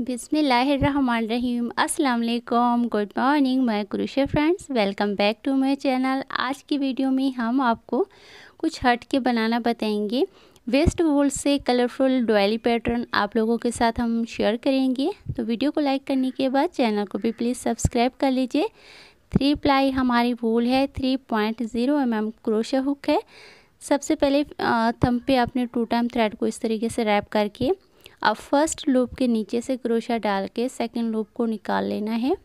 बिसमीम अस्सलाम good morning my crochet friends welcome back to my channel आज की वीडियो में हम आपको कुछ हट के बनाना बताएंगे वेस्ट वोल्ड से कलरफुल डोली पैटर्न आप लोगों के साथ हम शेयर करेंगे तो वीडियो को लाइक करने के बाद चैनल को भी प्लीज़ सब्सक्राइब कर लीजिए थ्री प्लाई हमारी वूल है three point zero M M crochet hook है सबसे पहले थम पे आपने टू टाइम थ्रेड को इस तरीके से रैप करके अब फर्स्ट लूप के नीचे से क्रोशा डाल के सेकेंड लूप को निकाल लेना है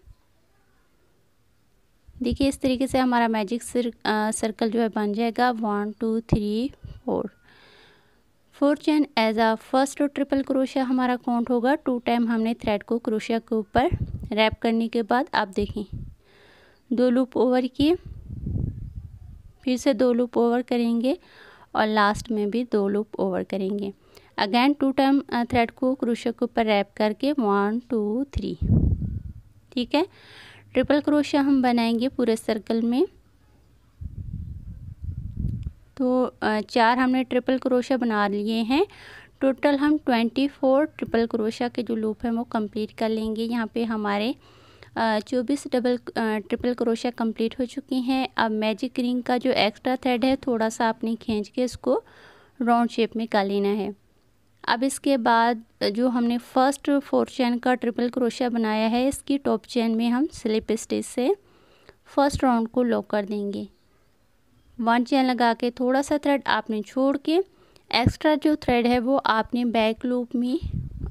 देखिए इस तरीके से हमारा मैजिक सर, आ, सर्कल जो है बन जाएगा one two three four four chain as a first और ट्रिपल क्रोशिया हमारा काउंट होगा टू टाइम हमने थ्रेड को क्रोशिया के ऊपर रैप करने के बाद आप देखें दो लूप ओवर किए फिर से दो लूप ओवर करेंगे और लास्ट में भी दो लूप ओवर करेंगे अगेन टू टाइम थ्रेड को क्रोशिया के ऊपर रैप करके वन टू थ्री ठीक है ट्रिपल क्रोशिया हम बनाएंगे पूरे सर्कल में तो uh, चार हमने ट्रिपल क्रोशिया बना लिए हैं टोटल हम ट्वेंटी फोर ट्रिपल क्रोशिया के जो लूप हैं वो कंप्लीट कर लेंगे यहाँ पे हमारे uh, चौबीस डबल ट्रिपल क्रोशिया कंप्लीट हो चुकी हैं अब मैजिक रिंग का जो एक्स्ट्रा थ्रेड है थोड़ा सा आपने खींच के इसको राउंड शेप में कर लेना है अब इसके बाद जो हमने फ़र्स्ट फोर चैन का ट्रिपल क्रोशिया बनाया है इसकी टॉप चैन में हम स्लिप स्टिच से फर्स्ट राउंड को लॉक कर देंगे वन चैन लगा के थोड़ा सा थ्रेड आपने छोड़ के एक्स्ट्रा जो थ्रेड है वो आपने बैक लूप में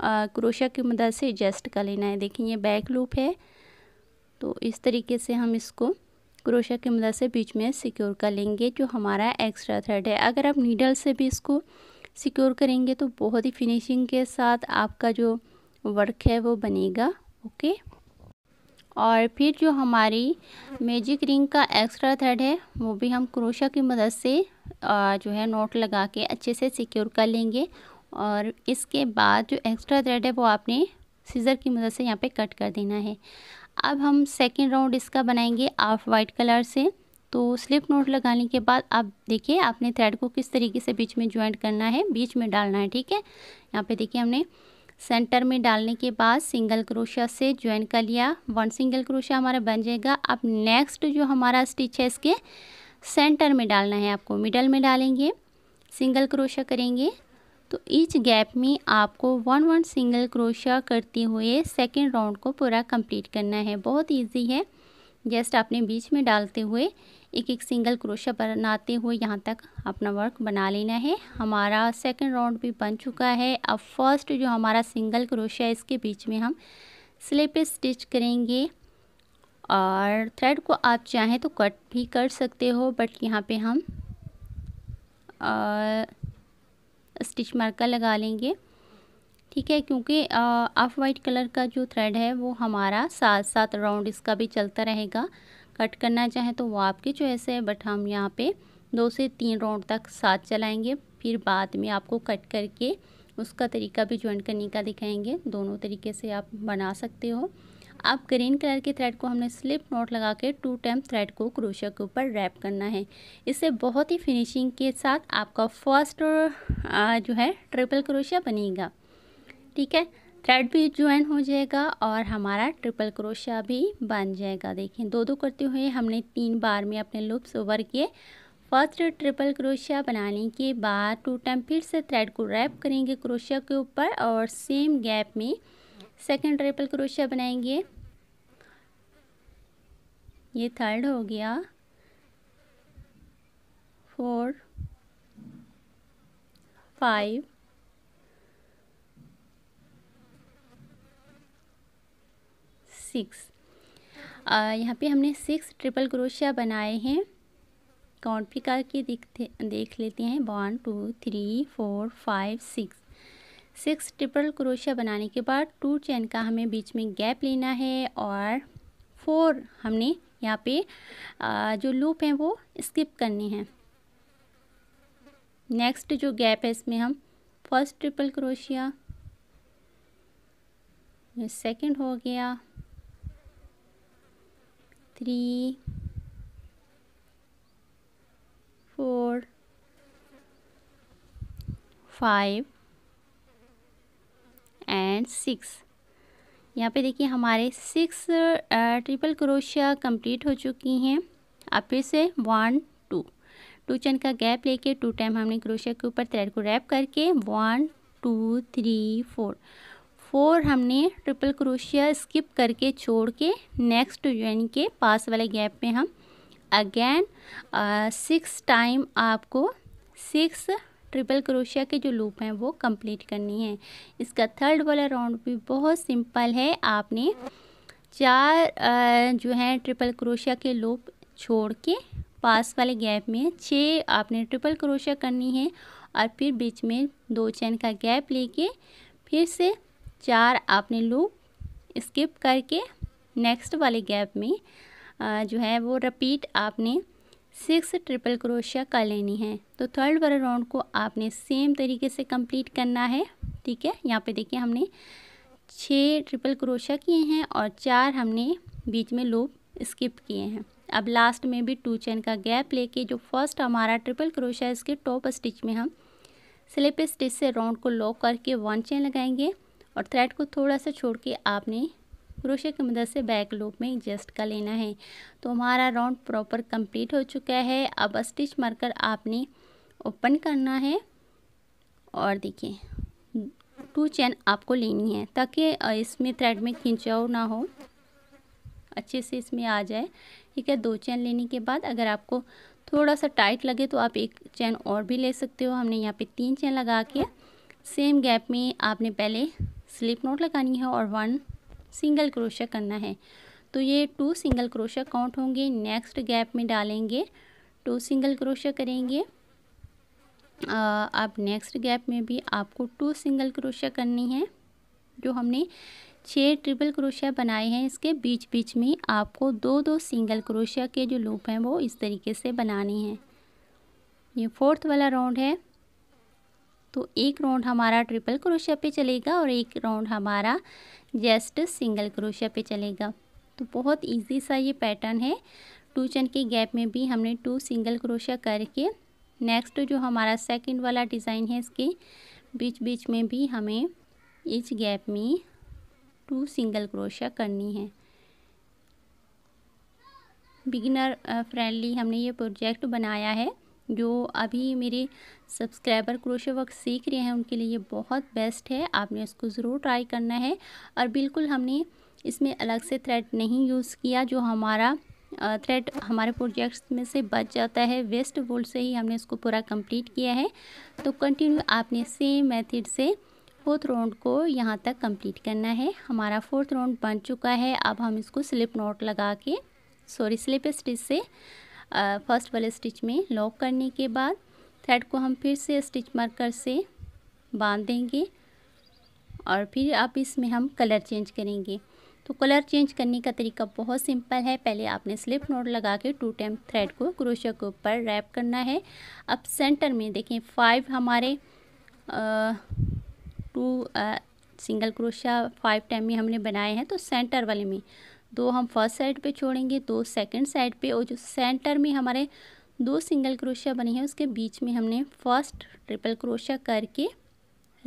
क्रोशिया की मदद से एडजस्ट कर लेना है देखिए ये बैक लूप है तो इस तरीके से हम इसको क्रोशिया की मदद से बीच में सिक्योर कर लेंगे जो हमारा एक्स्ट्रा थ्रेड है अगर आप नीडल से भी इसको सिक्योर करेंगे तो बहुत ही फिनिशिंग के साथ आपका जो वर्क है वो बनेगा ओके और फिर जो हमारी मैजिक रिंग का एक्स्ट्रा थ्रेड है वो भी हम क्रोशा की मदद से जो है नोट लगा के अच्छे से सिक्योर कर लेंगे और इसके बाद जो एक्स्ट्रा थ्रेड है वो आपने सीज़र की मदद से यहाँ पे कट कर देना है अब हम सेकंड राउंड इसका बनाएंगे ऑफ वाइट कलर से तो स्लिप नोट लगाने के बाद आप देखिए आपने थ्रेड को किस तरीके से बीच में ज्वाइंट करना है बीच में डालना है ठीक है यहाँ पे देखिए हमने सेंटर में डालने के बाद सिंगल क्रोशिया से ज्वाइन कर लिया वन सिंगल क्रोशिया हमारा बन जाएगा अब नेक्स्ट जो हमारा स्टिच है इसके सेंटर में डालना है आपको मिडल में डालेंगे सिंगल क्रोशिया करेंगे तो ईच गैप में आपको वन वन सिंगल क्रोशिया करते हुए सेकेंड राउंड को पूरा कंप्लीट करना है बहुत ईजी है जस्ट आपने बीच में डालते हुए एक एक सिंगल क्रोशा बनाते हुए यहाँ तक अपना वर्क बना लेना है हमारा सेकंड राउंड भी बन चुका है अब फर्स्ट जो हमारा सिंगल क्रोशा है इसके बीच में हम स्लिप स्टिच करेंगे और थ्रेड को आप चाहें तो कट भी कर सकते हो बट यहाँ पे हम स्टिच मार्कर लगा लेंगे ठीक है क्योंकि ऑफ वाइट कलर का जो थ्रेड है वो हमारा साथ साथ राउंड इसका भी चलता रहेगा कट करना चाहें तो वो आपकी चॉइस है बट हम यहाँ पे दो से तीन राउंड तक साथ चलाएंगे फिर बाद में आपको कट करके उसका तरीका भी ज्वाइन करने का दिखाएंगे दोनों तरीके से आप बना सकते हो अब ग्रीन कलर के थ्रेड को हमने स्लिप नोट लगा के टू टाइम थ्रेड को क्रोशिया के ऊपर रैप करना है इससे बहुत ही फिनिशिंग के साथ आपका फर्स्ट जो है ट्रिपल क्रोशिया बनेगा ठीक है थ्रेड भी ज्वाइन हो जाएगा और हमारा ट्रिपल क्रोशा भी बन जाएगा देखें दो दो करते हुए हमने तीन बार में अपने लूप्स ओवर किए फर्स्ट ट्रिपल क्रोशिया बनाने के बाद टू टाइम फिर से थ्रेड को रैप करेंगे क्रोशिया के ऊपर और सेम गैप में सेकंड ट्रिपल क्रोशिया बनाएंगे ये थर्ड हो गया फोर फाइव सिक्स यहाँ पे हमने सिक्स ट्रिपल क्रोशिया बनाए हैं काउंट भी करके देखते देख लेते हैं one two three four five six six triple क्रोशिया बनाने के बाद टू चैन का हमें बीच में गैप लेना है और फोर हमने यहाँ पे जो लूप हैं वो स्किप करने हैं नेक्स्ट जो गैप है इसमें हम फर्स्ट ट्रिपल क्रोशिया सेकंड हो गया three four five and six यहाँ पे देखिए हमारे सिक्स ट्रिपल क्रोशिया कंप्लीट हो चुकी हैं अब फिर से वन टू टू चैन का गैप लेके टू टाइम हमने क्रोशिया के ऊपर थ्रेड को रैप करके one two three four four हमने ट्रिपल क्रोशिया स्किप करके छोड़ के नेक्स्ट ज्वाइन के पास वाले गैप में हम अगेन सिक्स टाइम आपको सिक्स ट्रिपल क्रोशिया के जो लूप हैं वो कंप्लीट करनी है इसका थर्ड वाला राउंड भी बहुत सिंपल है आपने चार आ, जो है ट्रिपल क्रोशिया के लूप छोड़ के पास वाले गैप में छः आपने ट्रिपल क्रोशिया करनी है और फिर बीच में दो चैन का गैप लेके फिर से चार आपने लूप स्किप करके नेक्स्ट वाले गैप में जो है वो रिपीट आपने सिक्स ट्रिपल क्रोशिया कर लेनी है तो थर्ड वाले राउंड को आपने सेम तरीके से कंप्लीट करना है ठीक है यहाँ पे देखिए हमने छः ट्रिपल क्रोशिया किए हैं और चार हमने बीच में लूप स्किप किए हैं अब लास्ट में भी टू चैन का गैप लेके जो फर्स्ट हमारा ट्रिपल क्रोशिया इसके टॉप स्टिच में हम स्लिप स्टिच से राउंड को लॉक करके वन चैन लगाएंगे और थ्रेड को थोड़ा सा छोड़ के आपने क्रोशे की मदद से बैक लूप में एडजस्ट कर लेना है तो हमारा राउंड प्रॉपर कंप्लीट हो चुका है अब स्टिच मारकर आपने ओपन करना है और देखिए टू चैन आपको लेनी है ताकि इसमें थ्रेड में खिंचाव ना हो अच्छे से इसमें आ जाए ठीक है दो चैन लेने के बाद अगर आपको थोड़ा सा टाइट लगे तो आप एक चैन और भी ले सकते हो हमने यहाँ पे तीन चैन लगा के सेम गैप में आपने पहले स्लिप नोट लगानी है और वन सिंगल क्रोशा करना है तो ये टू सिंगल क्रोशा काउंट होंगे नेक्स्ट गैप में डालेंगे टू सिंगल क्रोशा करेंगे अब नेक्स्ट गैप में भी आपको टू सिंगल क्रोशा करनी है जो हमने छः ट्रिपल क्रोशिया बनाए हैं इसके बीच बीच में आपको दो दो सिंगल क्रोशिया के जो लूप हैं वो इस तरीके से बनानी हैं ये फोर्थ वाला राउंड है तो एक राउंड हमारा ट्रिपल क्रोशिया पे चलेगा और एक राउंड हमारा जस्ट सिंगल क्रोशिया पे चलेगा तो बहुत इजी सा ये पैटर्न है टू चन के गैप में भी हमने टू सिंगल क्रोशिया करके नेक्स्ट जो हमारा सेकंड वाला डिज़ाइन है इसके बीच बीच में भी हमें इस गैप में टू सिंगल क्रोशिया करनी है बिगिनर फ्रेंडली हमने ये प्रोजेक्ट बनाया है जो अभी मेरे सब्सक्राइबर क्रोशे वर्क सीख रहे हैं उनके लिए ये बहुत बेस्ट है आपने इसको ज़रूर ट्राई करना है और बिल्कुल हमने इसमें अलग से थ्रेड नहीं यूज़ किया जो हमारा थ्रेड हमारे प्रोजेक्ट्स में से बच जाता है वेस्ट वोल्ट से ही हमने इसको पूरा कंप्लीट किया है तो कंटिन्यू आपने सेम मेथड से फोर्थ राउंड को यहाँ तक कंप्लीट करना है हमारा फोर्थ राउंड बन चुका है अब हम इसको स्लिप नोट लगा के सॉरी स्लिप स्टिच से फर्स्ट वाले स्टिच में लॉक करने के बाद थ्रेड को हम फिर से स्टिच मार्कर से बांध देंगे और फिर आप इसमें हम कलर चेंज करेंगे तो कलर चेंज करने का तरीका बहुत सिंपल है पहले आपने स्लिप नोट लगा के टू टाइम थ्रेड को क्रोशा के ऊपर रैप करना है अब सेंटर में देखें फाइव हमारे आ, टू आ, सिंगल क्रोशा फाइव टाइम में हमने बनाए हैं तो सेंटर वाले में दो हम फर्स्ट साइड पे छोड़ेंगे दो सेकंड साइड पे और जो सेंटर में हमारे दो सिंगल क्रोशिया बने हैं उसके बीच में हमने फर्स्ट ट्रिपल क्रोशिया करके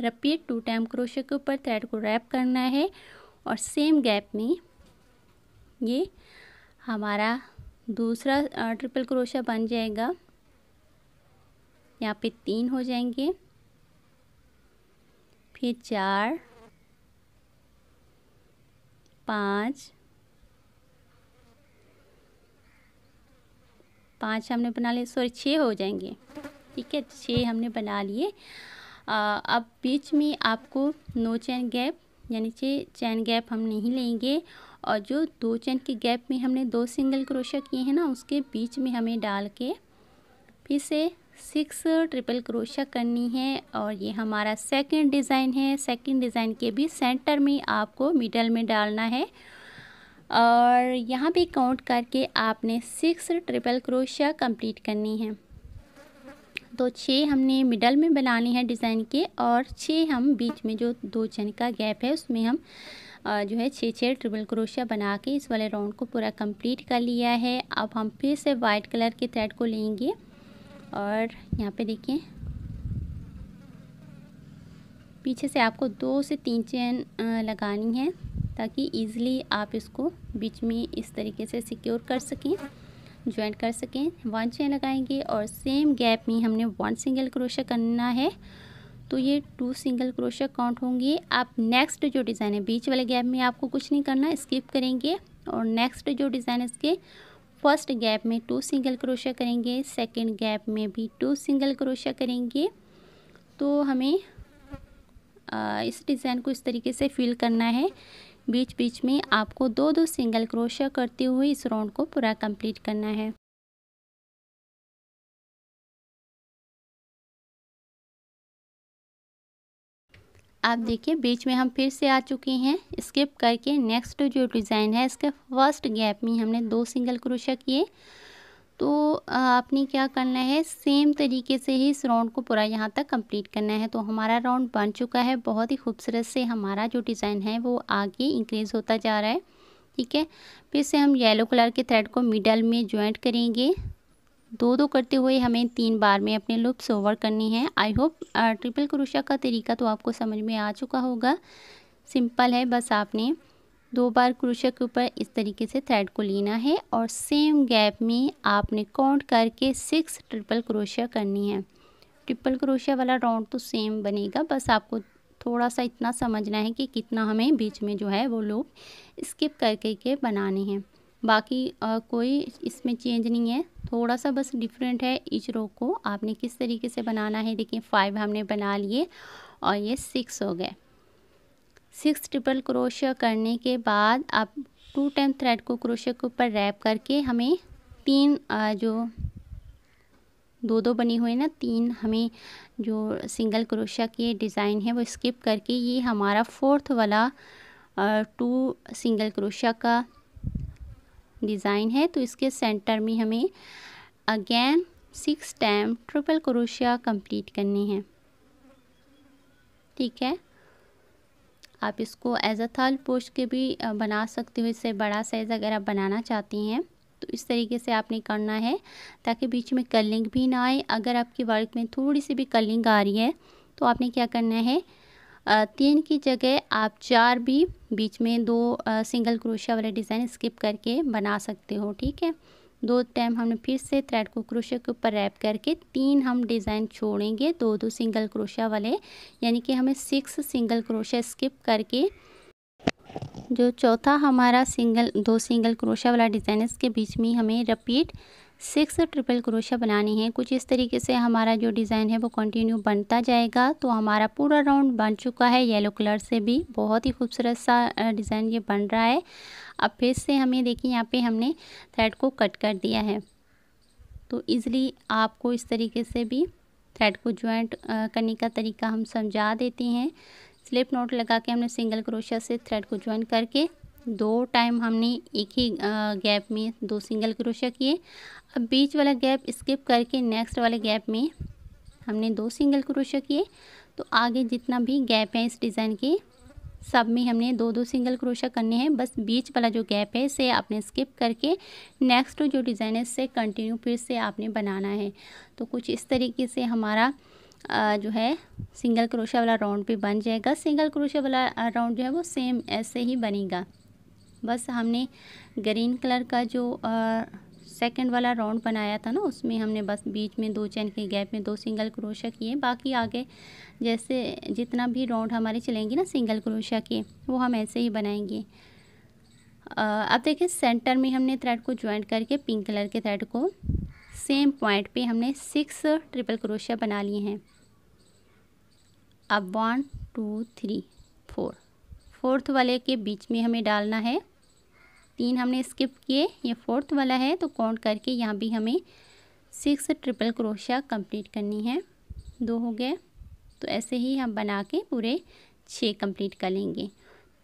रपीट टू टाइम क्रोशिया के ऊपर थ्रेड को रैप करना है और सेम गैप में ये हमारा दूसरा ट्रिपल क्रोशिया बन जाएगा यहाँ पे तीन हो जाएंगे फिर चार पाँच पाँच हमने बना लिए सॉरी छः हो जाएंगे ठीक है छः हमने बना लिए अब बीच में आपको नो चैन गैप यानी छः चैन गैप हम नहीं लेंगे और जो दो चैन के गैप में हमने दो सिंगल क्रोशिया किए हैं ना उसके बीच में हमें डाल के फिर से सिक्स ट्रिपल क्रोशिया करनी है और ये हमारा सेकंड डिज़ाइन है सेकंड डिज़ाइन के भी सेंटर में आपको मिडल में डालना है और यहाँ पे काउंट करके आपने सिक्स ट्रिपल क्रोशिया कंप्लीट करनी है तो छः हमने मिडल में बनानी है डिज़ाइन के और छः हम बीच में जो दो चन का गैप है उसमें हम जो है छः छः ट्रिपल क्रोशिया बना के इस वाले राउंड को पूरा कंप्लीट कर लिया है अब हम फिर से वाइट कलर के थ्रेड को लेंगे और यहाँ पे देखिए पीछे से आपको दो से तीन चेन लगानी है ताकि ईज़िली आप इसको बीच में इस तरीके से सिक्योर कर सकें ज्वाइंट कर सकें वन चेन लगाएंगे और सेम गैप में हमने वन सिंगल क्रोशा करना है तो ये टू सिंगल क्रोशा काउंट होंगे आप नेक्स्ट जो डिज़ाइन है बीच वाले गैप में आपको कुछ नहीं करना स्किप करेंगे और नेक्स्ट जो डिज़ाइन है इसके फर्स्ट गैप में टू सिंगल क्रोशा करेंगे सेकेंड गैप में भी टू सिंगल क्रोशा करेंगे तो हमें आ, इस डिज़ाइन को इस तरीके से फिल करना है बीच बीच में आपको दो दो सिंगल क्रोशिया करते हुए इस राउंड को पूरा कंप्लीट करना है आप देखिए बीच में हम फिर से आ चुके हैं स्किप करके नेक्स्ट जो डिज़ाइन है इसके फर्स्ट गैप में हमने दो सिंगल क्रोशिया किए तो आपने क्या करना है सेम तरीके से ही इस राउंड को पूरा यहाँ तक कंप्लीट करना है तो हमारा राउंड बन चुका है बहुत ही खूबसूरत से हमारा जो डिज़ाइन है वो आगे इंक्रीज़ होता जा रहा है ठीक है फिर से हम येलो कलर के थ्रेड को मिडल में ज्वाइंट करेंगे दो दो करते हुए हमें तीन बार में अपने लुप्स ओवर करनी है आई होप ट्रिपल क्रोशिया का तरीका तो आपको समझ में आ चुका होगा सिंपल है बस आपने दो बार क्रोशिया के ऊपर इस तरीके से थ्रेड को लेना है और सेम गैप में आपने काउंट करके सिक्स ट्रिपल क्रोशिया करनी है ट्रिपल क्रोशिया वाला राउंड तो सेम बनेगा बस आपको थोड़ा सा इतना समझना है कि कितना हमें बीच में जो है वो लोग स्किप करके के बनाने हैं बाकी आ, कोई इसमें चेंज नहीं है थोड़ा सा बस डिफरेंट है इच रो को आपने किस तरीके से बनाना है देखिए फाइव हमने बना लिए और ये सिक्स हो गए सिक्स ट्रिपल क्रोशिया करने के बाद आप टू टाइम थ्रेड को क्रोशिया के ऊपर रैप करके हमें तीन जो दो दो बने हुए ना तीन हमें जो सिंगल क्रोशिया के डिज़ाइन है वो स्किप करके ये हमारा फोर्थ वाला टू सिंगल क्रोशिया का डिज़ाइन है तो इसके सेंटर में हमें again six time triple crochet complete करनी है ठीक है आप इसको एज अ थाल पोश के भी बना सकते हो इससे बड़ा साइज़ अगर आप बनाना चाहती हैं तो इस तरीके से आपने करना है ताकि बीच में कलिंग भी ना आए अगर आपकी वर्क में थोड़ी सी भी कलिंग आ रही है तो आपने क्या करना है तीन की जगह आप चार भी बीच में दो सिंगल क्रोशिया वाले डिज़ाइन स्किप करके बना सकते हो ठीक है दो टाइम हमने फिर से थ्रेड को क्रोशिया के ऊपर रैप करके तीन हम डिज़ाइन छोड़ेंगे दो दो सिंगल क्रोशिया वाले यानी कि हमें सिक्स सिंगल क्रोशिया स्किप करके जो चौथा हमारा सिंगल दो सिंगल क्रोशिया वाला डिज़ाइन है इसके बीच में हमें रिपीट सिक्स ट्रिपल क्रोशिया बनानी है कुछ इस तरीके से हमारा जो डिज़ाइन है वो कंटिन्यू बनता जाएगा तो हमारा पूरा राउंड बन चुका है येलो कलर से भी बहुत ही खूबसूरत सा डिज़ाइन ये बन रहा है अब फिर से हमें देखिए यहाँ पे हमने थ्रेड को कट कर दिया है तो ईज़िली आपको इस तरीके से भी थ्रेड को ज्वाइंट करने का तरीका हम समझा देते हैं स्लिप नोट लगा के हमने सिंगल क्रोशिया से थ्रेड को ज्वाइन करके दो टाइम हमने एक ही गैप में दो सिंगल क्रोशिया किए अब बीच वाला गैप स्किप करके नेक्स्ट वाले गैप में हमने दो सिंगल क्रोशिया किए तो आगे जितना भी गैप है इस डिज़ाइन के सब में हमने दो दो सिंगल क्रोशिया करने हैं बस बीच वाला जो गैप है इसे आपने स्किप करके नेक्स्ट जो डिज़ाइन है इससे कंटिन्यू फिर से आपने बनाना है तो कुछ इस तरीके से हमारा जो है सिंगल क्रोशिया वाला राउंड भी बन जाएगा सिंगल क्रोशिया वाला राउंड जो है वो सेम ऐसे ही बनेगा बस हमने ग्रीन कलर का जो सेकंड वाला राउंड बनाया था ना उसमें हमने बस बीच में दो चैन के गैप में दो सिंगल क्रोशा किए बाकी आगे जैसे जितना भी राउंड हमारे चलेंगे ना सिंगल क्रोशिया के वो हम ऐसे ही बनाएंगे अब देखिए सेंटर में हमने थ्रेड को ज्वाइंट करके पिंक कलर के थ्रेड को सेम पॉइंट पे हमने सिक्स ट्रिपल क्रोशिया बना लिए हैं अब one two three four fourth वाले के बीच में हमें डालना है तीन हमने स्किप किए ये फोर्थ वाला है तो काउंट करके यहाँ भी हमें सिक्स ट्रिपल क्रोशिया कंप्लीट करनी है दो हो गए तो ऐसे ही हम बना के पूरे छः कंप्लीट कर लेंगे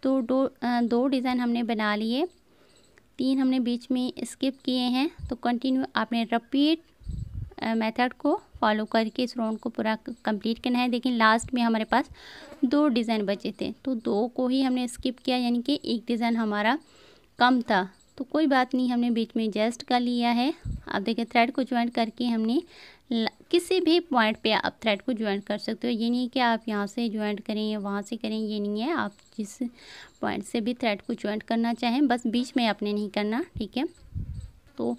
तो दो दो डिज़ाइन हमने बना लिए तीन हमने बीच में स्किप किए हैं तो कंटिन्यू आपने रिपीट मेथड को फॉलो करके इस राउंड को पूरा कंप्लीट करना है लेकिन लास्ट में हमारे पास दो डिज़ाइन बचे थे तो दो को ही हमने स्किप किया यानी कि एक डिज़ाइन हमारा कम था तो कोई बात नहीं हमने बीच में एडजस्ट कर लिया है आप देखें थ्रेड को ज्वाइंट करके हमने किसी भी पॉइंट पे आप थ्रेड को ज्वाइंट कर सकते हो ये नहीं कि आप यहाँ से ज्वाइंट करें या वहाँ से करें ये नहीं है आप जिस पॉइंट से भी थ्रेड को ज्वाइंट करना चाहें बस बीच में आपने नहीं करना ठीक है तो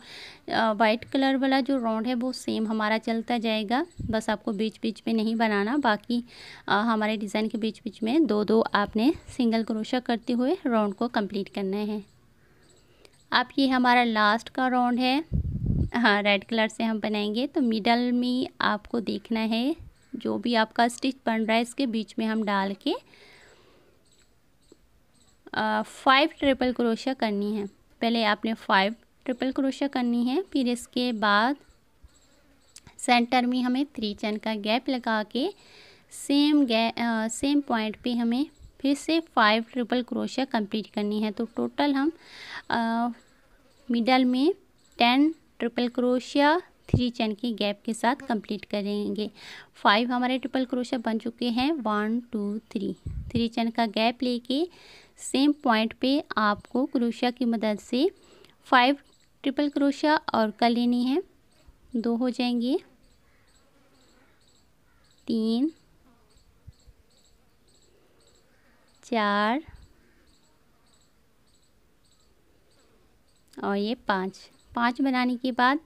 वाइट कलर वाला जो राउंड है वो सेम हमारा चलता जाएगा बस आपको बीच बीच में नहीं बनाना बाकी आ, हमारे डिज़ाइन के बीच बीच में दो दो आपने सिंगल क्रोशा करते हुए राउंड को कम्प्लीट करना है आप ये हमारा लास्ट का राउंड है हाँ रेड कलर से हम बनाएंगे तो मिडल में आपको देखना है जो भी आपका स्टिच बन रहा है इसके बीच में हम डाल के फाइव ट्रिपल क्रोशा करनी है पहले आपने फाइव ट्रिपल क्रोशा करनी है फिर इसके बाद सेंटर में हमें थ्री चैन का गैप लगा के सेम गै सेम पॉइंट पे हमें फिर से फाइव ट्रिपल क्रोशा कंप्लीट करनी है तो टोटल हम मिडल में ten triple crochet three chain की गैप के साथ कंप्लीट करेंगे फाइव हमारे ट्रिपल क्रोशिया बन चुके हैं one two three three chain का गैप लेके सेम पॉइंट पे आपको क्रोशिया की मदद से फाइव ट्रिपल क्रोशिया और कर लेनी है दो हो जाएंगे तीन चार और ये पाँच पाँच बनाने के बाद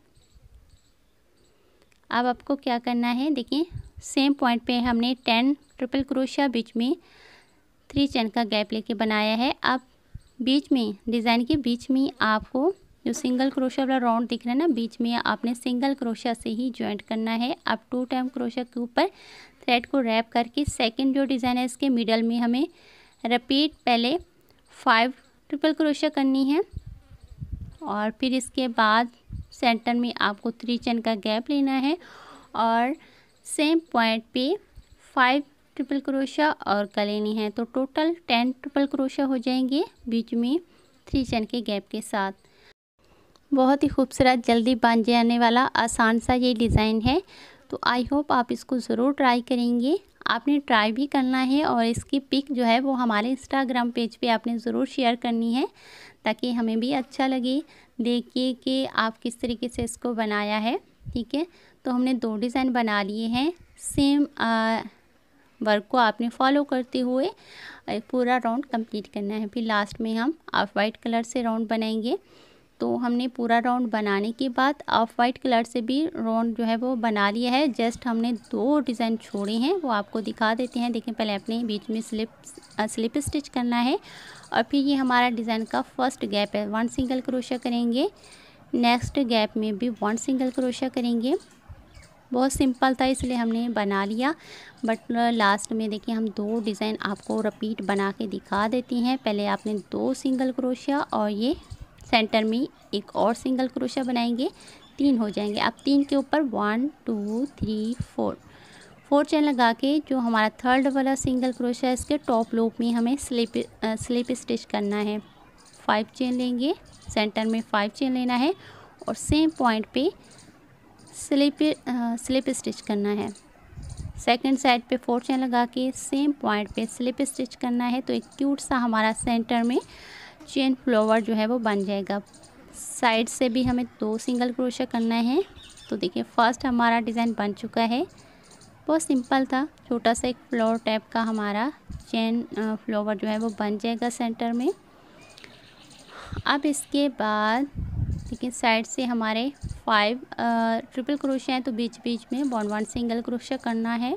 अब आपको क्या करना है देखिए सेम पॉइंट पे हमने टेन ट्रिपल क्रोशिया बीच में थ्री चैन का गैप लेके बनाया है अब बीच में डिज़ाइन के बीच में आपको जो सिंगल क्रोशिया वाला राउंड दिख रहा है ना बीच में आपने सिंगल क्रोशिया से ही ज्वाइंट करना है अब टू टाइम क्रोशिया के ऊपर थ्रेड को रैप करके सेकंड जो डिज़ाइन है इसके मिडल में हमें रिपीट पहले फाइव ट्रिपल क्रोशिया करनी है और फिर इसके बाद सेंटर में आपको थ्री चेन का गैप लेना है और सेम पॉइंट पे फाइव ट्रिपल क्रोशा और कलेनी है तो टोटल टेन ट्रिपल क्रोशा हो जाएंगे बीच में थ्री चेन के गैप के साथ बहुत ही खूबसूरत जल्दी बन जाने वाला आसान सा ये डिज़ाइन है तो आई होप आप इसको ज़रूर ट्राई करेंगे आपने ट्राई भी करना है और इसकी पिक जो है वो हमारे इंस्टाग्राम पेज पे आपने ज़रूर शेयर करनी है ताकि हमें भी अच्छा लगे देखिए कि आप किस तरीके से इसको बनाया है ठीक है तो हमने दो डिज़ाइन बना लिए हैं सेम वर्क को आपने फॉलो करते हुए पूरा राउंड कंप्लीट करना है फिर लास्ट में हम ऑफ वाइट कलर से राउंड बनाएंगे तो हमने पूरा राउंड बनाने के बाद ऑफ वाइट कलर से भी राउंड जो है वो बना लिया है जस्ट हमने दो डिज़ाइन छोड़े हैं वो आपको दिखा देते हैं देखें पहले अपने बीच में स्लिप स्लिप स्टिच करना है और फिर ये हमारा डिज़ाइन का फर्स्ट गैप है वन सिंगल क्रोशिया करेंगे नेक्स्ट गैप में भी वन सिंगल क्रोशा करेंगे बहुत सिंपल था इसलिए हमने बना लिया बट लास्ट में देखिए हम दो डिज़ाइन आपको रिपीट बना के दिखा देती हैं पहले आपने दो सिंगल क्रोशिया और ये सेंटर में एक और सिंगल क्रोशिया बनाएंगे तीन हो जाएंगे अब तीन के ऊपर one two three four four chain लगा के जो हमारा थर्ड वाला सिंगल क्रोशिया इसके टॉप लूप में हमें स्लिप स्लिप स्टिच करना है फाइव चेन लेंगे सेंटर में फाइव चेन लेना है और सेम पॉइंट पे स्लिप स्लिप स्टिच करना है सेकंड साइड पे फोर चेन लगा के सेम पॉइंट पे स्लिप स्टिच करना है तो एक क्यूट सा हमारा सेंटर में चेन फ्लोवर जो है वो बन जाएगा साइड से भी हमें दो सिंगल क्रोशा करना है तो देखिए फर्स्ट हमारा डिज़ाइन बन चुका है बहुत सिंपल था छोटा सा एक फ्लोर टाइप का हमारा चेन फ्लोवर जो है वो बन जाएगा सेंटर में अब इसके बाद देखिए साइड से हमारे फाइव ट्रिपल क्रोशिया हैं तो बीच बीच में वन वन सिंगल क्रोशा करना है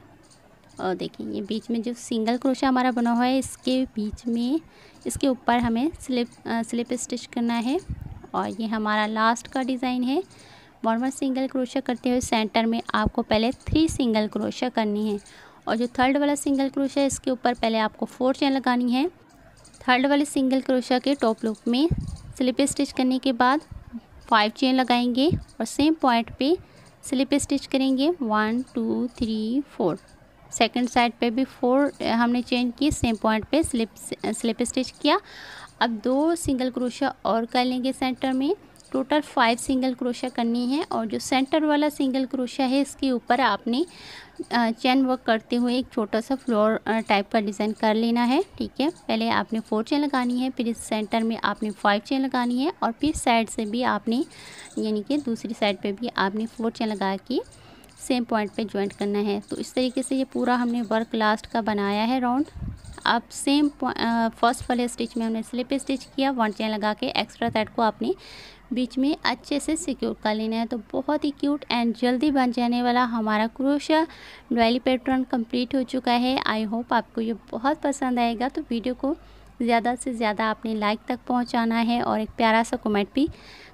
और देखिए ये बीच में जो सिंगल क्रोशा हमारा बना हुआ है इसके बीच में इसके ऊपर हमें स्लिप स्लिप स्टिच करना है और ये हमारा लास्ट का डिज़ाइन है बॉर्मर सिंगल क्रोशा करते हुए सेंटर में आपको पहले थ्री सिंगल क्रोशा करनी है और जो थर्ड वाला सिंगल क्रोशा है इसके ऊपर पहले आपको फोर चेन लगानी है थर्ड वाले सिंगल क्रोशा के टॉप लुक में स्लिप स्टिच करने के बाद फाइव चेन लगाएंगे और सेम पॉइंट पे स्लिप स्टिच करेंगे one two three four second side पे भी फोर हमने चेन किए सेम पॉइंट पे स्लिप स्लिप स्टिच किया अब दो सिंगल क्रोशा और कर लेंगे सेंटर में टोटल फाइव सिंगल क्रोशा करनी है और जो सेंटर वाला सिंगल क्रोशा है इसके ऊपर आपने चेन वर्क करते हुए एक छोटा सा फ्लोर टाइप का डिज़ाइन कर लेना है ठीक है पहले आपने फोर चेन लगानी है फिर इस सेंटर में आपने फाइव चेन लगानी है और फिर साइड से भी आपने यानी कि दूसरी साइड पे भी आपने फोर चेन लगा के सेम पॉइंट पे ज्वाइंट करना है तो इस तरीके से ये पूरा हमने वर्क लास्ट का बनाया है राउंड अब सेम फर्स्ट वाले स्टिच में हमने स्लिप स्टिच किया वन चेन लगा के एक्स्ट्रा थ्रेड को आपने बीच में अच्छे से सिक्योर कर लेना है तो बहुत ही क्यूट एंड जल्दी बन जाने वाला हमारा क्रोशिया डॉली पैटर्न कंप्लीट हो चुका है आई होप आपको ये बहुत पसंद आएगा तो वीडियो को ज़्यादा से ज़्यादा आपने लाइक तक पहुंचाना है और एक प्यारा सा कमेंट भी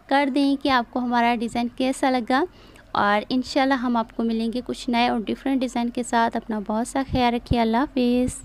कर दें कि आपको हमारा डिज़ाइन कैसा लगा और इन हम आपको मिलेंगे कुछ नए और डिफरेंट डिज़ाइन के साथ अपना बहुत सा ख्याल रखिए अल्लाह हाफिज़